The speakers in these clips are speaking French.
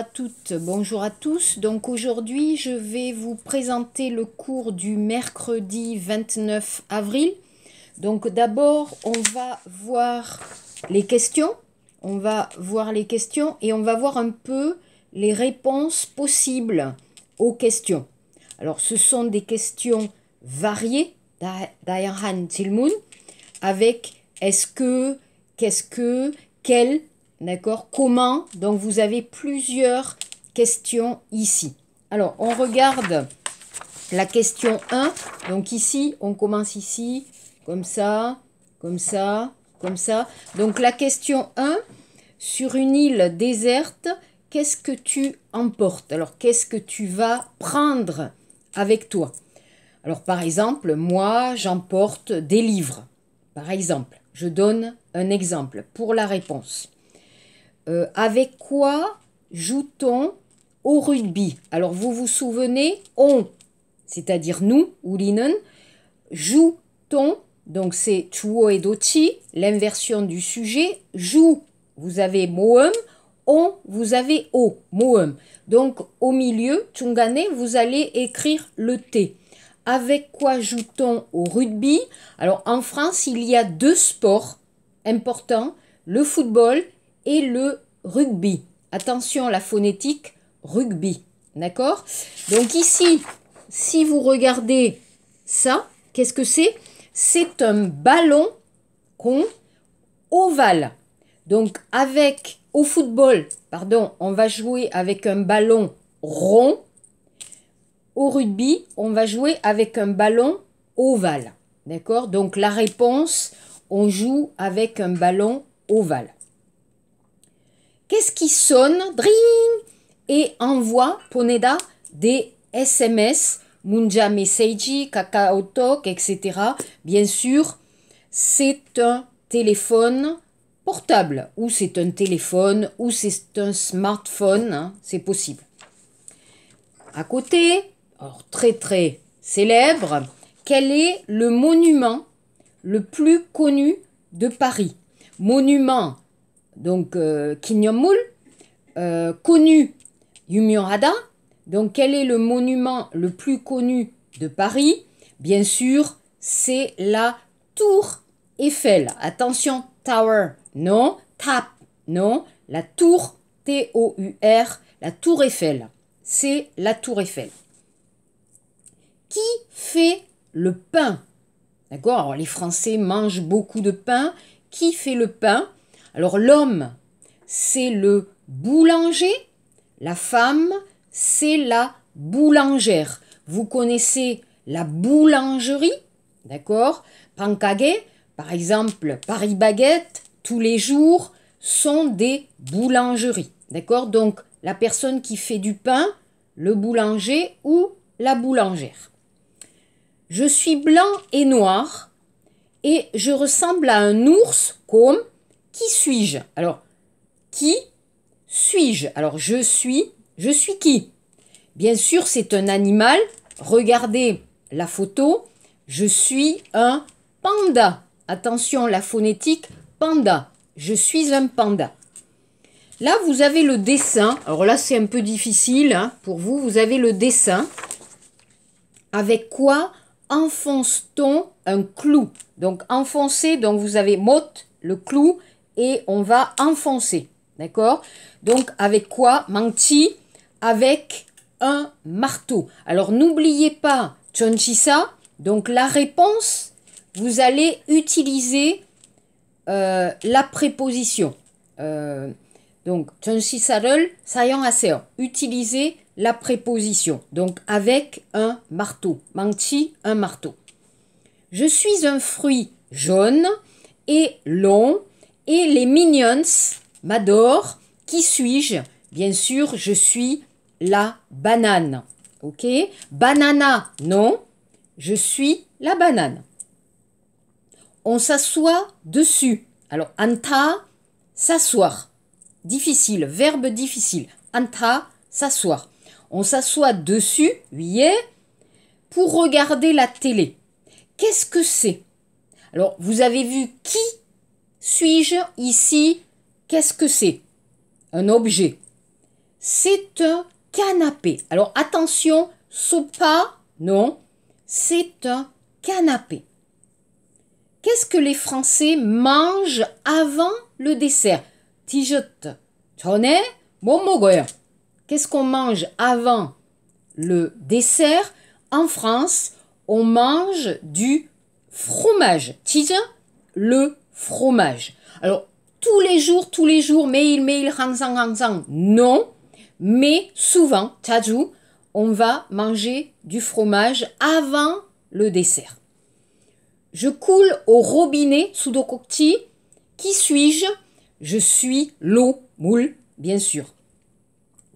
à toutes, bonjour à tous. Donc aujourd'hui, je vais vous présenter le cours du mercredi 29 avril. Donc d'abord, on va voir les questions. On va voir les questions et on va voir un peu les réponses possibles aux questions. Alors ce sont des questions variées Tilmoun avec est-ce que, qu'est-ce que, quel, D'accord Comment Donc, vous avez plusieurs questions ici. Alors, on regarde la question 1. Donc, ici, on commence ici, comme ça, comme ça, comme ça. Donc, la question 1, sur une île déserte, qu'est-ce que tu emportes Alors, qu'est-ce que tu vas prendre avec toi Alors, par exemple, moi, j'emporte des livres. Par exemple, je donne un exemple pour la réponse. Euh, avec quoi joue-t-on au rugby Alors vous vous souvenez, on, c'est-à-dire nous, ou linen, joue-t-on, donc c'est chuo et dochi, l'inversion du sujet, joue, vous avez moem, on, vous avez o, moem. Donc au milieu, tungane, vous allez écrire le T. Avec quoi joue-t-on au rugby Alors en France, il y a deux sports importants, le football et le rugby. Attention, la phonétique rugby. D'accord Donc ici, si vous regardez ça, qu'est-ce que c'est C'est un ballon rond ovale. Donc avec au football, pardon, on va jouer avec un ballon rond. Au rugby, on va jouer avec un ballon ovale. D'accord Donc la réponse, on joue avec un ballon ovale qu'est-ce qui sonne dring, et envoie Poneda des SMS, Munja Message, Kakao Talk, etc. Bien sûr, c'est un téléphone portable ou c'est un téléphone ou c'est un smartphone, hein, c'est possible. À côté, alors très très célèbre, quel est le monument le plus connu de Paris Monument donc euh, Kinyommoul, euh, connu Yumurada. Donc quel est le monument le plus connu de Paris Bien sûr, c'est la Tour Eiffel. Attention, Tower, non, Tap, non, la Tour T-O-U-R, la Tour Eiffel. C'est la Tour Eiffel. Qui fait le pain D'accord Les Français mangent beaucoup de pain. Qui fait le pain alors l'homme, c'est le boulanger, la femme, c'est la boulangère. Vous connaissez la boulangerie, d'accord Pancaguet, par exemple, Paris Baguette, tous les jours sont des boulangeries, d'accord Donc la personne qui fait du pain, le boulanger ou la boulangère. Je suis blanc et noir et je ressemble à un ours comme qui suis-je Alors, qui suis-je Alors, je suis, je suis qui Bien sûr, c'est un animal. Regardez la photo. Je suis un panda. Attention, la phonétique panda. Je suis un panda. Là, vous avez le dessin. Alors là, c'est un peu difficile hein, pour vous. Vous avez le dessin. Avec quoi enfonce-t-on un clou Donc, enfoncer, donc vous avez mot, le clou, et on va enfoncer. D'accord Donc, avec quoi Manti Avec un marteau. Alors, n'oubliez pas Chonchisa. Donc, la réponse, vous allez utiliser euh, la préposition. Euh, donc, Chonshisarel, Sayan assez Utiliser la préposition. Donc, avec un marteau. Manti, un marteau. Je suis un fruit jaune et long et les Minions m'adorent. Qui suis-je Bien sûr, je suis la banane. Ok Banana, non. Je suis la banane. On s'assoit dessus. Alors, anta, s'asseoir. Difficile, verbe difficile. Anta, s'asseoir. On s'assoit dessus, Oui. pour regarder la télé. Qu'est-ce que c'est Alors, vous avez vu qui suis-je ici Qu'est-ce que c'est Un objet. C'est un canapé. Alors attention, sopa, non. C'est un canapé. Qu'est-ce que les Français mangent avant le dessert Tijote, Bon bon Qu'est-ce qu'on mange avant le dessert En France, on mange du fromage. Tijote, le fromage. Alors, tous les jours, tous les jours, mail, mail, ranzan, ranzan, non. Mais souvent, tajou on va manger du fromage avant le dessert. Je coule au robinet sudokokti. Qui suis-je Je suis l'eau, moule, bien sûr.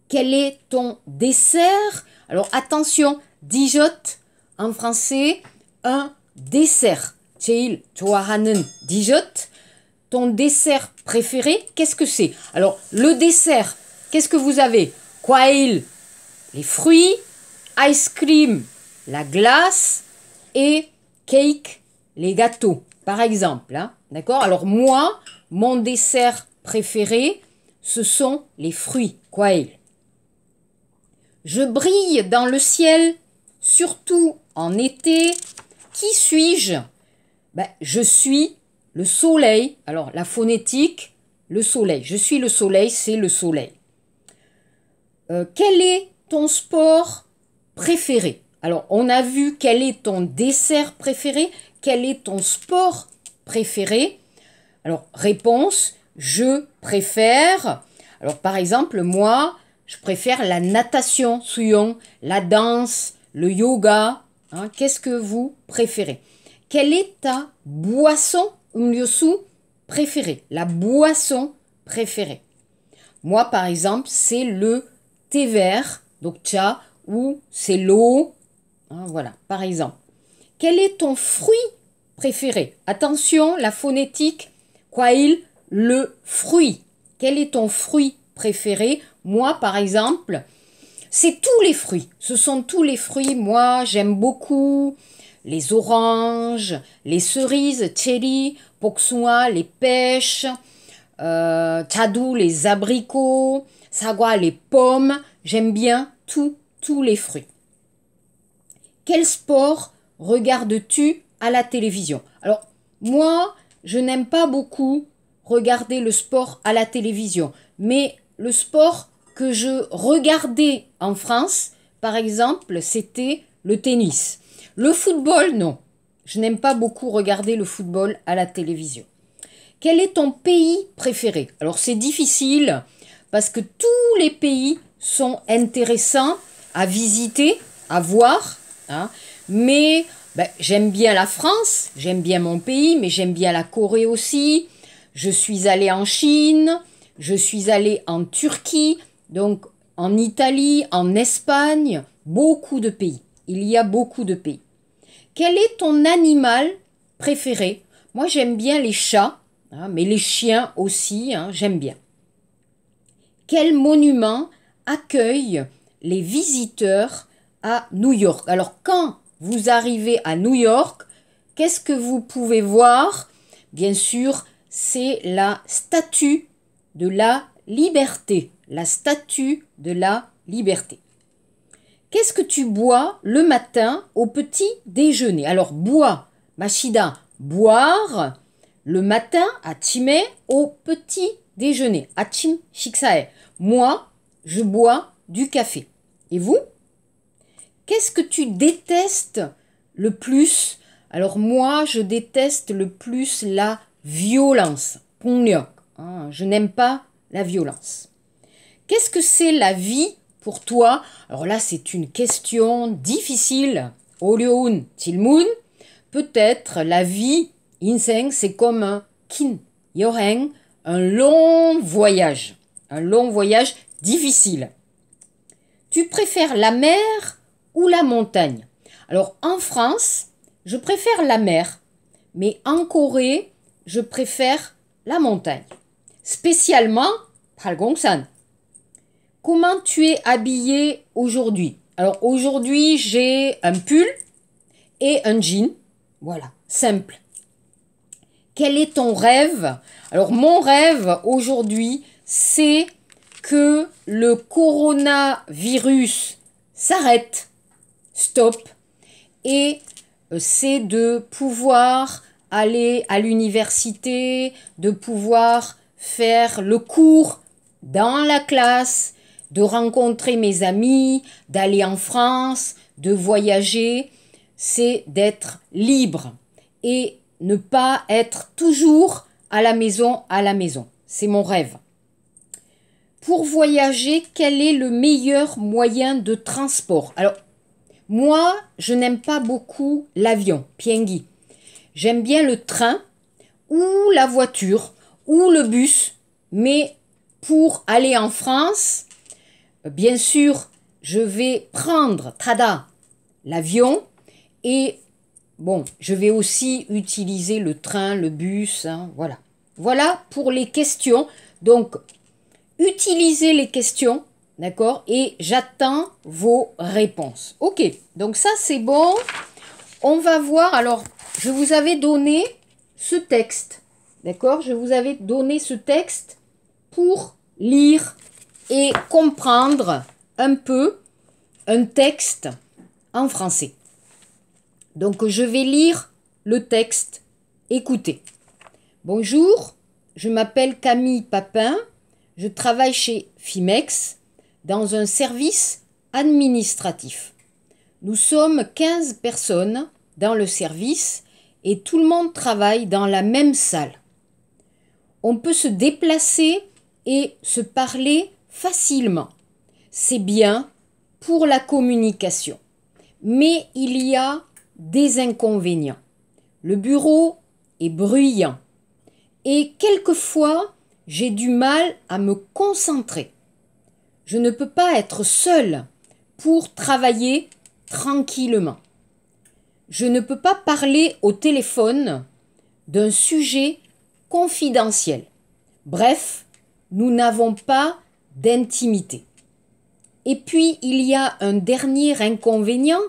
Quel est ton dessert Alors attention, dijote en français, un dessert. Ton dessert préféré, qu'est-ce que c'est Alors, le dessert, qu'est-ce que vous avez Quail, les fruits, ice cream, la glace et cake, les gâteaux, par exemple. Hein, d'accord Alors, moi, mon dessert préféré, ce sont les fruits, quail. Je brille dans le ciel, surtout en été. Qui suis-je ben, je suis le soleil. Alors, la phonétique, le soleil. Je suis le soleil, c'est le soleil. Euh, quel est ton sport préféré Alors, on a vu quel est ton dessert préféré, quel est ton sport préféré. Alors, réponse, je préfère. Alors, par exemple, moi, je préfère la natation, souillon, la danse, le yoga. Hein. Qu'est-ce que vous préférez quelle est ta boisson umliosu préférée La boisson préférée. Moi, par exemple, c'est le thé vert, donc tcha. ou c'est l'eau. Hein, voilà, par exemple. Quel est ton fruit préféré Attention, la phonétique, quoi il Le fruit. Quel est ton fruit préféré Moi, par exemple, c'est tous les fruits. Ce sont tous les fruits. Moi, j'aime beaucoup les oranges, les cerises, cherry, poksua, les pêches, tadou, euh, les abricots, sagua, les pommes. J'aime bien tous, tous les fruits. Quel sport regardes-tu à la télévision Alors, moi, je n'aime pas beaucoup regarder le sport à la télévision, mais le sport que je regardais en France, par exemple, c'était le tennis. Le football, non. Je n'aime pas beaucoup regarder le football à la télévision. Quel est ton pays préféré Alors c'est difficile parce que tous les pays sont intéressants à visiter, à voir. Hein. Mais ben, j'aime bien la France, j'aime bien mon pays, mais j'aime bien la Corée aussi. Je suis allée en Chine, je suis allée en Turquie, donc en Italie, en Espagne, beaucoup de pays. Il y a beaucoup de pays. Quel est ton animal préféré Moi, j'aime bien les chats, hein, mais les chiens aussi, hein, j'aime bien. Quel monument accueille les visiteurs à New York Alors, quand vous arrivez à New York, qu'est-ce que vous pouvez voir Bien sûr, c'est la statue de la liberté. La statue de la liberté. Qu'est-ce que tu bois le matin au petit déjeuner Alors, bois, Machida, boire le matin à au petit déjeuner. Atim, Shiksae. Moi, je bois du café. Et vous Qu'est-ce que tu détestes le plus Alors, moi, je déteste le plus la violence. Ah, je n'aime pas la violence. Qu'est-ce que c'est la vie pour toi Alors là, c'est une question difficile. Olioun tilmun, peut-être la vie inseng, c'est comme un kin yoreng, un long voyage, un long voyage difficile. Tu préfères la mer ou la montagne Alors en France, je préfère la mer, mais en Corée, je préfère la montagne. Spécialement, Palgongsan comment tu es habillé aujourd'hui Alors aujourd'hui, j'ai un pull et un jean. Voilà, simple. Quel est ton rêve Alors mon rêve aujourd'hui, c'est que le coronavirus s'arrête, stop, et euh, c'est de pouvoir aller à l'université, de pouvoir faire le cours dans la classe, de rencontrer mes amis, d'aller en France, de voyager, c'est d'être libre et ne pas être toujours à la maison, à la maison. C'est mon rêve. Pour voyager, quel est le meilleur moyen de transport Alors, moi, je n'aime pas beaucoup l'avion, Piengui. J'aime bien le train ou la voiture ou le bus, mais pour aller en France, bien sûr, je vais prendre, trada, l'avion et bon, je vais aussi utiliser le train, le bus, hein, voilà. Voilà pour les questions. Donc, utilisez les questions, d'accord Et j'attends vos réponses. Ok, donc ça c'est bon. On va voir, alors, je vous avais donné ce texte, d'accord Je vous avais donné ce texte pour lire, et comprendre un peu un texte en français. Donc je vais lire le texte. Écoutez. Bonjour, je m'appelle Camille Papin. Je travaille chez Fimex dans un service administratif. Nous sommes 15 personnes dans le service et tout le monde travaille dans la même salle. On peut se déplacer et se parler facilement. C'est bien pour la communication. Mais il y a des inconvénients. Le bureau est bruyant. Et quelquefois, j'ai du mal à me concentrer. Je ne peux pas être seule pour travailler tranquillement. Je ne peux pas parler au téléphone d'un sujet confidentiel. Bref, nous n'avons pas d'intimité. Et puis, il y a un dernier inconvénient.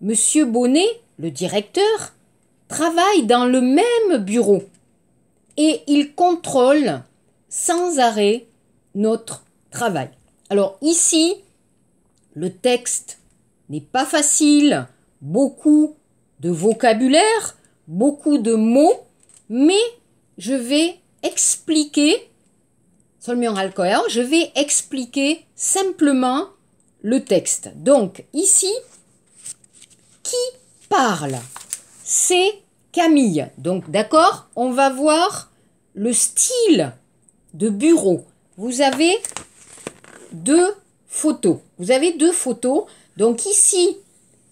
Monsieur Bonnet, le directeur, travaille dans le même bureau et il contrôle sans arrêt notre travail. Alors ici, le texte n'est pas facile, beaucoup de vocabulaire, beaucoup de mots, mais je vais expliquer je vais expliquer simplement le texte. Donc ici, qui parle C'est Camille. Donc d'accord, on va voir le style de bureau. Vous avez deux photos. Vous avez deux photos. Donc ici,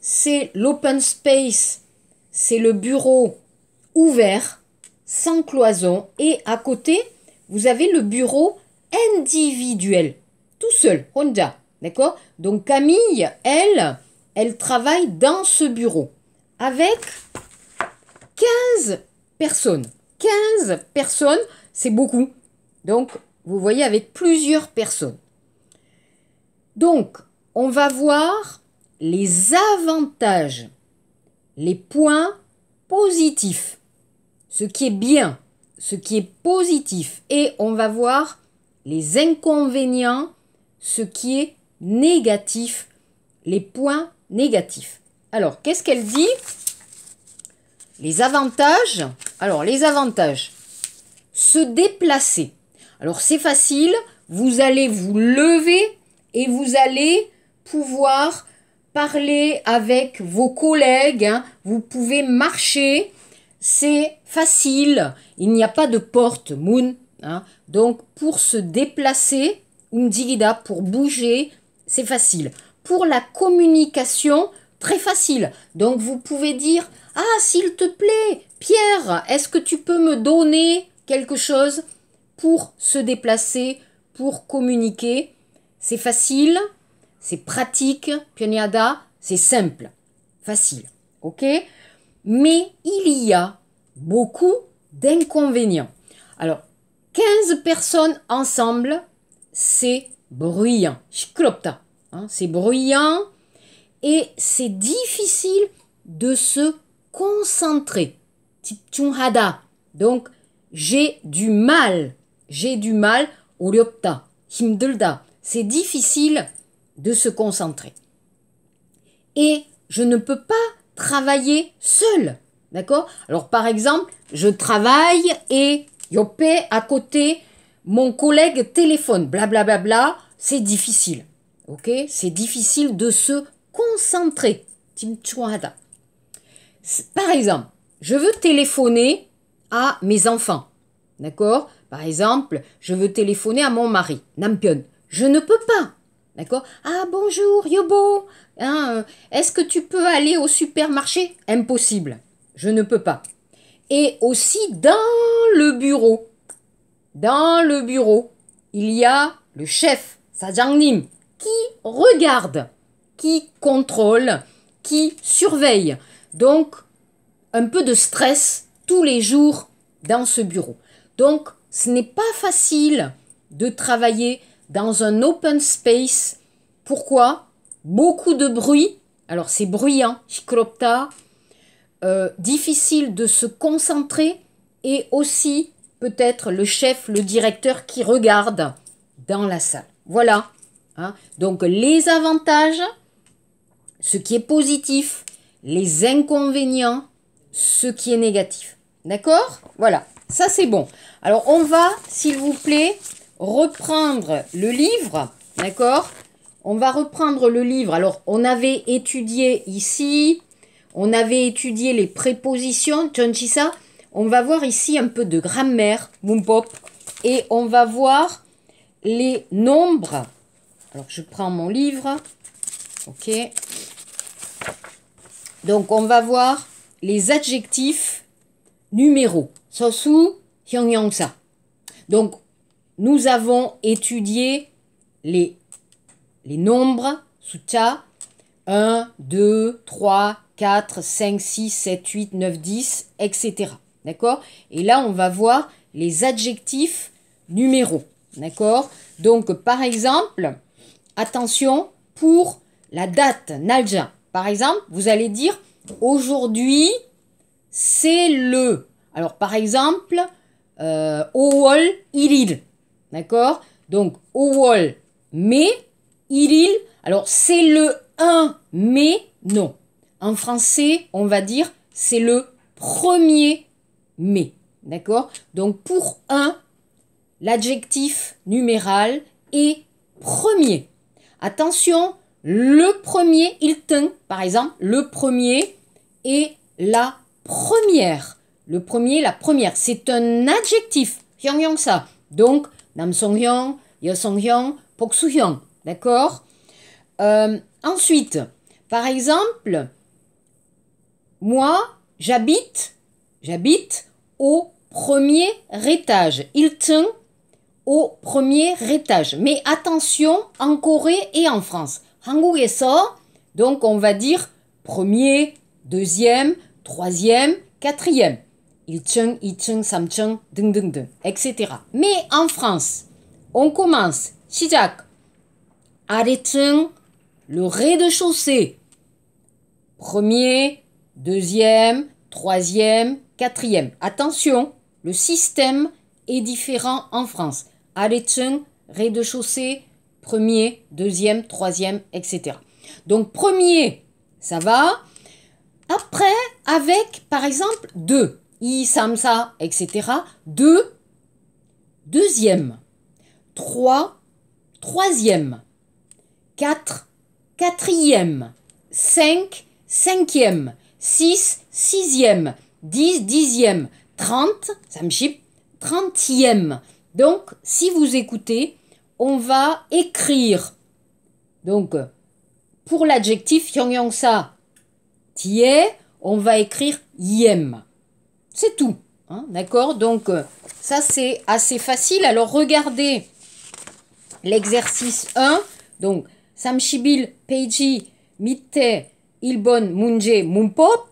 c'est l'open space, c'est le bureau ouvert, sans cloison. Et à côté, vous avez le bureau individuel, tout seul, Honda, D'accord Donc Camille, elle, elle travaille dans ce bureau avec 15 personnes. 15 personnes, c'est beaucoup. Donc, vous voyez, avec plusieurs personnes. Donc, on va voir les avantages, les points positifs, ce qui est bien, ce qui est positif. Et on va voir les inconvénients, ce qui est négatif, les points négatifs. Alors, qu'est-ce qu'elle dit Les avantages. Alors, les avantages. Se déplacer. Alors, c'est facile. Vous allez vous lever et vous allez pouvoir parler avec vos collègues. Hein. Vous pouvez marcher. C'est facile. Il n'y a pas de porte. Moon Hein. Donc pour se déplacer, pour bouger, c'est facile. Pour la communication, très facile. Donc vous pouvez dire, ah s'il te plaît, Pierre, est-ce que tu peux me donner quelque chose pour se déplacer, pour communiquer C'est facile, c'est pratique, Pionyada, c'est simple, facile, ok Mais il y a beaucoup d'inconvénients. Alors, 15 personnes ensemble, c'est bruyant. Hein, c'est bruyant et c'est difficile de se concentrer. Donc, j'ai du mal. J'ai du mal. Olyopta. himdulda C'est difficile de se concentrer. Et je ne peux pas travailler seul. D'accord Alors, par exemple, je travaille et Yopé à côté, mon collègue téléphone, blablabla, c'est difficile. Ok C'est difficile de se concentrer. Par exemple, je veux téléphoner à mes enfants. D'accord Par exemple, je veux téléphoner à mon mari, Nampion. Je ne peux pas. D'accord Ah bonjour, Yobo. Hein, euh, est-ce que tu peux aller au supermarché Impossible. Je ne peux pas. Et aussi dans le bureau. Dans le bureau, il y a le chef, Sajangnim, qui regarde, qui contrôle, qui surveille. Donc, un peu de stress tous les jours dans ce bureau. Donc, ce n'est pas facile de travailler dans un open space. Pourquoi Beaucoup de bruit. Alors, c'est bruyant, shikropta. Euh, difficile de se concentrer et aussi peut-être le chef, le directeur qui regarde dans la salle. Voilà. Hein. Donc les avantages, ce qui est positif, les inconvénients, ce qui est négatif. D'accord Voilà, ça c'est bon. Alors on va, s'il vous plaît, reprendre le livre. D'accord On va reprendre le livre. Alors on avait étudié ici, on avait étudié les prépositions. ça on va voir ici un peu de grammaire, boom pop, et on va voir les nombres. Alors, je prends mon livre. OK. Donc, on va voir les adjectifs numéros. Sosu, sa. Donc, nous avons étudié les, les nombres, suta, 1, 2, 3, 4, 5, 6, 7, 8, 9, 10, etc. D'accord Et là, on va voir les adjectifs numéros. D'accord Donc, par exemple, attention pour la date, Nalja. Par exemple, vous allez dire aujourd'hui, c'est le. Alors, par exemple, euh, il Iril. D'accord Donc, mais, il Iril. Alors, c'est le 1 mai, non. En français, on va dire c'est le 1 mais. D'accord Donc pour un, l'adjectif numéral est premier. Attention, le premier, il teint. Par exemple, le premier et la première. Le premier, la première. C'est un adjectif. Donc, Nam Song Hyang, D'accord euh, Ensuite, par exemple, moi, j'habite J'habite au premier étage. Il tient au premier étage. Mais attention, en Corée et en France. ça donc on va dire premier, deuxième, troisième, quatrième. Il tient, il sam tient, ding ding ding, etc. Mais en France, on commence, Aré 아래층, le rez-de-chaussée. Premier, deuxième, troisième, Quatrième, attention, le système est différent en France. Allez tsung, rez-de-chaussée, premier, deuxième, troisième, etc. Donc premier, ça va. Après, avec, par exemple, deux, i, samsa, etc. Deux, deuxième. Trois, troisième. Quatre, quatrième. Cinq, cinquième. Six, sixième. 10 dixième. 30, ça 30e. Donc, si vous écoutez, on va écrire. Donc, pour l'adjectif sa, tie, on va écrire yem. C'est tout. Hein, d'accord Donc, ça c'est assez facile. Alors, regardez l'exercice 1. Donc, samshibil peiji mitte ilbon munje mumpop.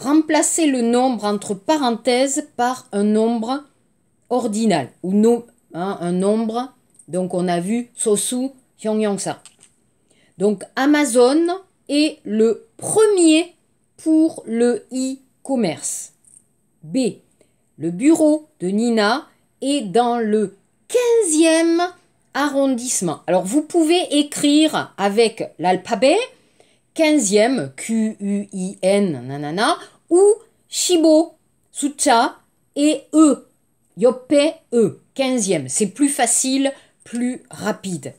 Remplacez le nombre entre parenthèses par un nombre ordinal ou hein, un nombre. Donc on a vu Sosu Pyongyangsa. Donc Amazon est le premier pour le e-commerce. B. Le bureau de Nina est dans le 15e arrondissement. Alors vous pouvez écrire avec l'alphabet 15e, Q-U-I-N, nanana, ou Shibo, Sucha et E, Yoppe E, 15e. C'est plus facile, plus rapide.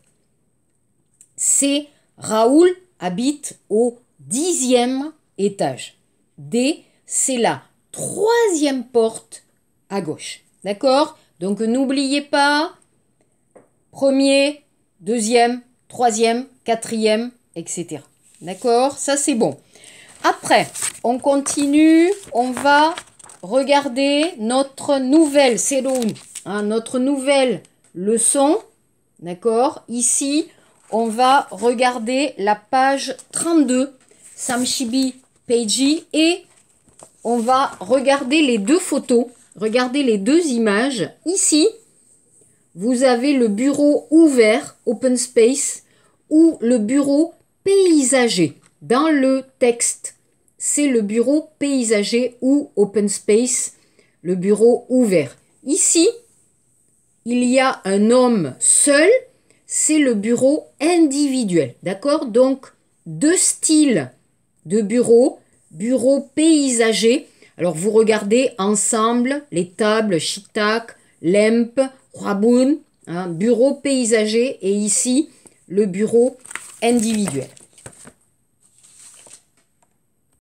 C'est Raoul habite au dixième étage. D, c'est la troisième porte à gauche. D'accord Donc n'oubliez pas, premier, deuxième, troisième, quatrième, etc. D'accord Ça, c'est bon. Après, on continue. On va regarder notre nouvelle cellule. Hein, notre nouvelle leçon. D'accord Ici, on va regarder la page 32, Samshibi Peiji, et on va regarder les deux photos, regardez les deux images. Ici, vous avez le bureau ouvert, open space, ou le bureau paysager. Dans le texte, c'est le bureau paysager ou open space, le bureau ouvert. Ici, il y a un homme seul, c'est le bureau individuel. D'accord Donc, deux styles de bureau, bureau paysager. Alors, vous regardez ensemble les tables Chitak, Lemp, Raboun, hein, bureau paysager et ici, le bureau individuel.